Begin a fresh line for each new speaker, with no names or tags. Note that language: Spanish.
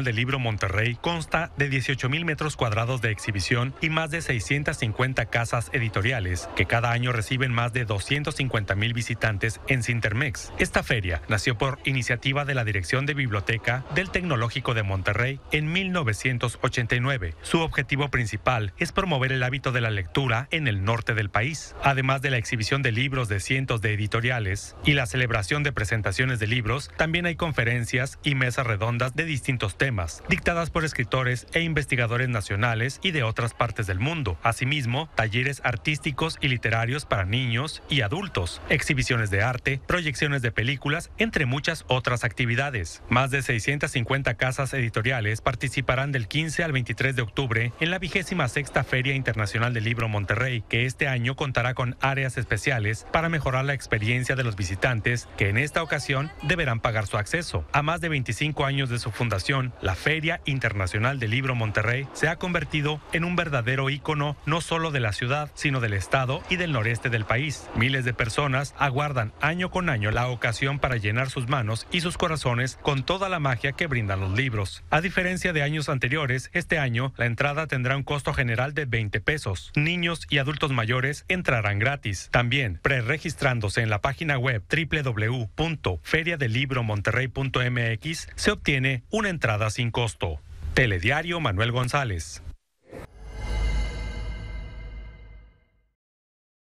del Libro Monterrey consta de 18.000 metros cuadrados de exhibición y más de 650 casas editoriales, que cada año reciben más de 250.000 visitantes en Cintermex. Esta feria nació por iniciativa de la Dirección de Biblioteca del Tecnológico de Monterrey en 1989. Su objetivo principal es promover el hábito de la lectura en el norte del país, además de la exhibición de libros de cientos de editoriales y la celebración de presentaciones de libros, también hay conferencias y mesas redondas de distintos temas, dictadas por escritores e investigadores nacionales y de otras partes del mundo. Asimismo, talleres artísticos y literarios para niños y adultos, exhibiciones de arte, proyecciones de películas, entre muchas otras actividades. Más de 650 casas editoriales participarán del 15 al 23 de octubre en la vigésima sexta Feria Internacional del Libro Monterrey, que este año contará con áreas especiales para mejorar la experiencia de los visitantes que en esta ocasión deberán pagar su acceso. A más de 25 años de su fundación, la Feria Internacional del Libro Monterrey se ha convertido en un verdadero ícono no solo de la ciudad, sino del estado y del noreste del país. Miles de personas aguardan año con año la ocasión para llenar sus manos y sus corazones con toda la magia que brindan los libros. A diferencia de años anteriores, este año la entrada tendrá un costo general de 20 pesos. Niños y adultos mayores entrarán gratis. También, preregistrándose en la página web www.feriadelibromonterrey.mx se obtiene una entrada sin costo. Telediario Manuel González.